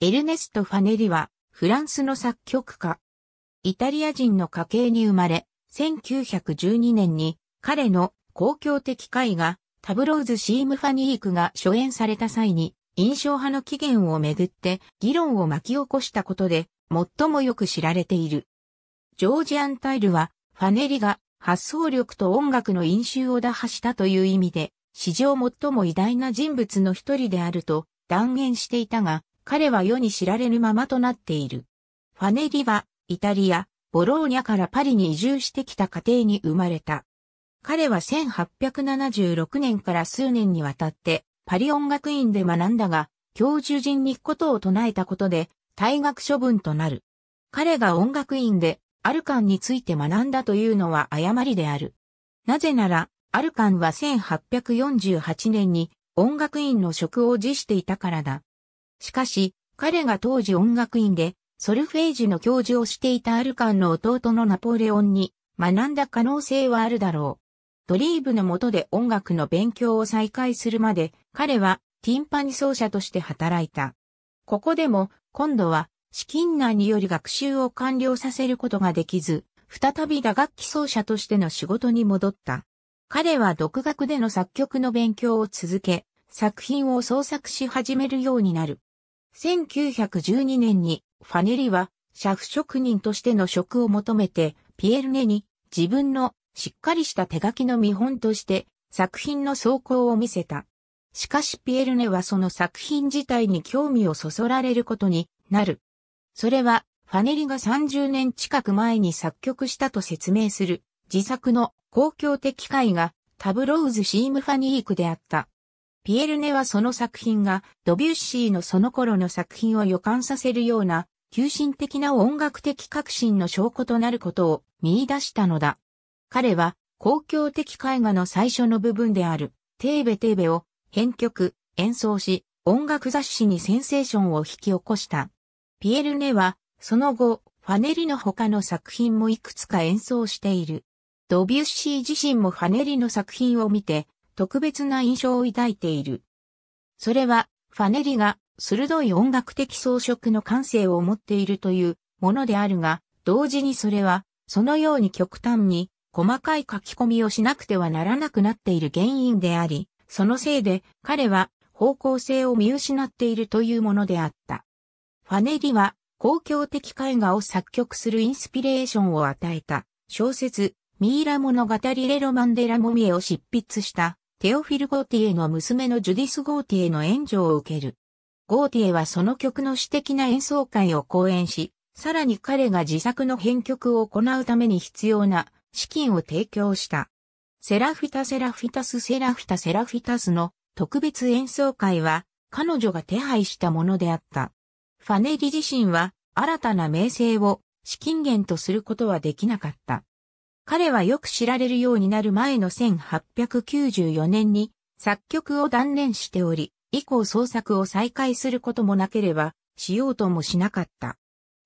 エルネスト・ファネリは、フランスの作曲家。イタリア人の家系に生まれ、1912年に彼の公共的絵画、タブローズ・シーム・ファニークが初演された際に、印象派の起源をめぐって議論を巻き起こしたことで、最もよく知られている。ジョージ・アンタイルは、ファネリが発想力と音楽の因襲を打破したという意味で、史上最も偉大な人物の一人であると断言していたが、彼は世に知られるままとなっている。ファネリは、イタリア、ボローニャからパリに移住してきた家庭に生まれた。彼は1876年から数年にわたって、パリ音楽院で学んだが、教授陣にことを唱えたことで、退学処分となる。彼が音楽院で、アルカンについて学んだというのは誤りである。なぜなら、アルカンは1848年に音楽院の職を辞していたからだ。しかし、彼が当時音楽院で、ソルフェージの教授をしていたアルカンの弟のナポレオンに学んだ可能性はあるだろう。ドリーブの下で音楽の勉強を再開するまで彼はティンパニ奏者として働いた。ここでも今度は資金難により学習を完了させることができず、再び打楽器奏者としての仕事に戻った。彼は独学での作曲の勉強を続け、作品を創作し始めるようになる。1912年にファネリは社府職人としての職を求めてピエールネに自分のしっかりした手書きの見本として作品の走行を見せた。しかしピエールネはその作品自体に興味をそそられることになる。それはファネリが30年近く前に作曲したと説明する自作の公共的絵画タブローズ・シーム・ファニークであった。ピエルネはその作品がドビュッシーのその頃の作品を予感させるような、急進的な音楽的革新の証拠となることを見出したのだ。彼は、公共的絵画の最初の部分である、テーベテーベを編曲、演奏し、音楽雑誌にセンセーションを引き起こした。ピエルネは、その後、ファネリの他の作品もいくつか演奏している。ドビュッシー自身もファネリの作品を見て、特別な印象を抱いている。それは、ファネリが鋭い音楽的装飾の感性を持っているというものであるが、同時にそれは、そのように極端に細かい書き込みをしなくてはならなくなっている原因であり、そのせいで彼は方向性を見失っているというものであった。ファネリは公共的絵画を作曲するインスピレーションを与えた小説ミイラ物語レロマンデラモミエを執筆したテオフィル・ゴーティエの娘のジュディス・ゴーティエの援助を受ける。ゴーティエはその曲の詩的な演奏会を講演し、さらに彼が自作の編曲を行うために必要な資金を提供した。セラフィタ・セラフィタス・セラフィタ・セラフィタスの特別演奏会は彼女が手配したものであった。ファネリ自身は新たな名声を資金源とすることはできなかった。彼はよく知られるようになる前の1894年に作曲を断念しており、以降創作を再開することもなければ、しようともしなかった。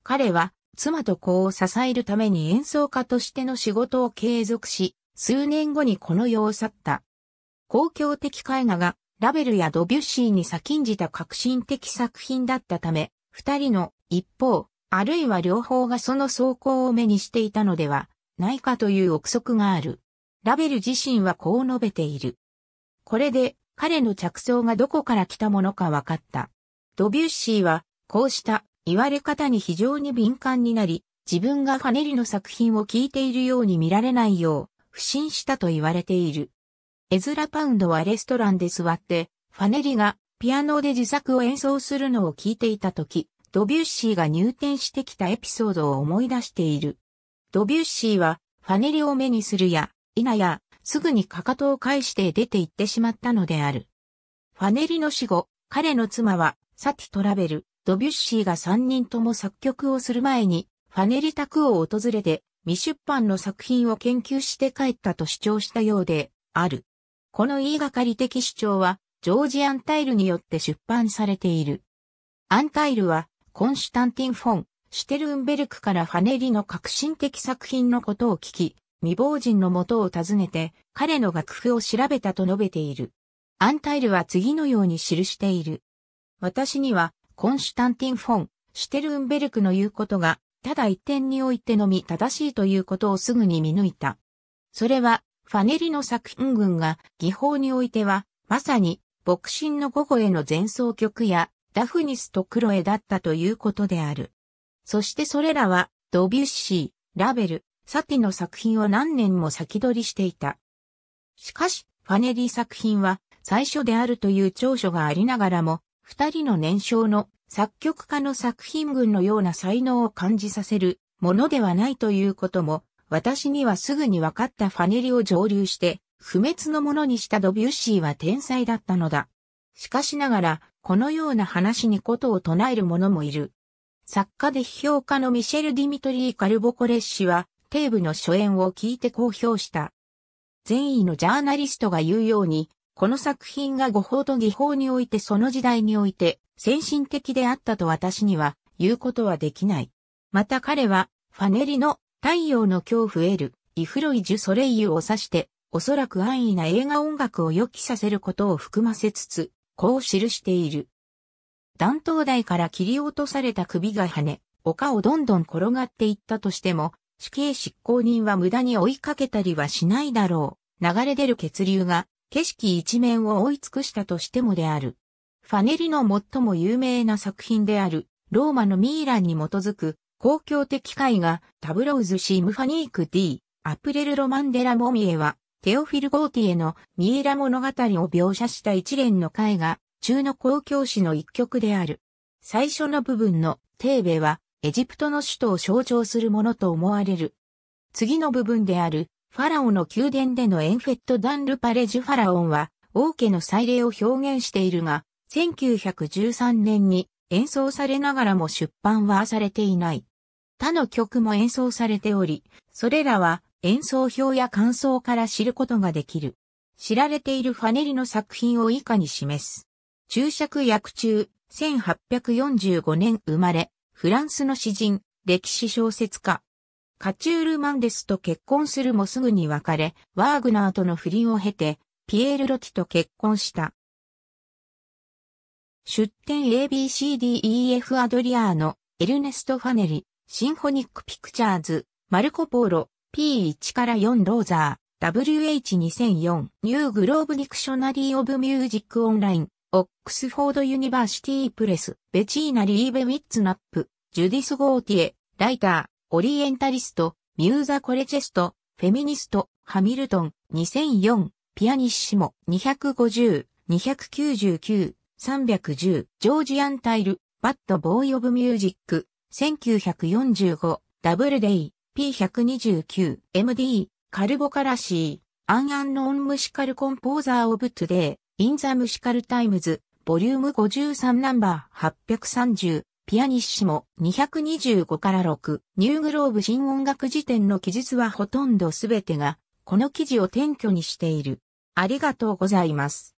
彼は、妻と子を支えるために演奏家としての仕事を継続し、数年後にこの世を去った。公共的絵画が、ラベルやドビュッシーに先んじた革新的作品だったため、二人の一方、あるいは両方がその走行を目にしていたのではないかという憶測がある。ラベル自身はこう述べている。これで彼の着想がどこから来たものか分かった。ドビュッシーはこうした言われ方に非常に敏感になり、自分がファネリの作品を聞いているように見られないよう不審したと言われている。エズラ・パウンドはレストランで座って、ファネリがピアノで自作を演奏するのを聞いていた時、ドビュッシーが入店してきたエピソードを思い出している。ドビュッシーは、ファネリを目にするや、否や、すぐにかかとを返して出て行ってしまったのである。ファネリの死後、彼の妻は、サティ・トラベル、ドビュッシーが3人とも作曲をする前に、ファネリ宅を訪れて、未出版の作品を研究して帰ったと主張したようで、ある。この言いがかり的主張は、ジョージ・アンタイルによって出版されている。アンタイルは、コンシュタンティン・フォン、シュテルンベルクからファネリの革新的作品のことを聞き、未亡人の元を訪ねて、彼の楽譜を調べたと述べている。アンタイルは次のように記している。私には、コンシュタンティン・フォン、シュテルンベルクの言うことが、ただ一点においてのみ正しいということをすぐに見抜いた。それは、ファネリの作品群が、技法においては、まさに、牧神の午後への前奏曲や、ダフニスとクロエだったということである。そしてそれらは、ドビュッシー、ラベル、サティの作品を何年も先取りしていた。しかし、ファネリー作品は、最初であるという長所がありながらも、二人の年少の作曲家の作品群のような才能を感じさせるものではないということも、私にはすぐに分かったファネリを上流して、不滅のものにしたドビュッシーは天才だったのだ。しかしながら、このような話にことを唱える者もいる。作家で批評家のミシェル・ディミトリー・カルボコレッシは、テーブの初演を聞いて公表した。善意のジャーナリストが言うように、この作品が誤報と技法においてその時代において先進的であったと私には言うことはできない。また彼は、ファネリの太陽の恐怖得る、イフロイジュ・ソレイユを指して、おそらく安易な映画音楽を予期させることを含ませつつ、こう記している。弾頭台から切り落とされた首が跳ね、丘をどんどん転がっていったとしても、死刑執行人は無駄に追いかけたりはしないだろう。流れ出る血流が景色一面を追い尽くしたとしてもである。ファネリの最も有名な作品である、ローマのミイラに基づく公共的絵画タブローズ・シーム・ファニーク・ディアプレル・ロマンデラ・モミエは、テオフィル・ゴーティエのミイラ物語を描写した一連の絵画、中の公共詩の一曲である。最初の部分のテーベはエジプトの首都を象徴するものと思われる。次の部分であるファラオの宮殿でのエンフェット・ダン・ルパレ・ジュ・ファラオンは王家の祭礼を表現しているが、1913年に演奏されながらも出版はされていない。他の曲も演奏されており、それらは演奏表や感想から知ることができる。知られているファネリの作品を以下に示す。注釈薬中、1845年生まれ、フランスの詩人、歴史小説家。カチュール・マンデスと結婚するもすぐに別れ、ワーグナーとの不倫を経て、ピエール・ロティと結婚した。出典 ABCDEF アドリアーノ、エルネスト・ファネリ、シンフォニック・ピクチャーズ、マルコ・ポーロ、P1 から4ローザー、WH2004、ニューグローブ・ディクショナリー・オブ・ミュージック・オンライン、オックスフォードユニバーシティプレス、ベチーナ・リーベウィッツナップ、ジュディス・ゴーティエ、ライター、オリエンタリスト、ミューザ・コレチェスト、フェミニスト、ハミルトン、2004、ピアニッシモ、250、299、310、ジョージ・アンタイル、バッド・ボーイ・オブ・ミュージック、1945、ダブルデイ、P129、MD、カルボカラシー、アン・アンノン・ムシカル・コンポーザー・オブ・トゥデイ、インザムシカルタイムズ、ボリューム53ナンバー830、ピアニッシモ225から6、ニューグローブ新音楽辞典の記述はほとんどすべてが、この記事を転居にしている。ありがとうございます。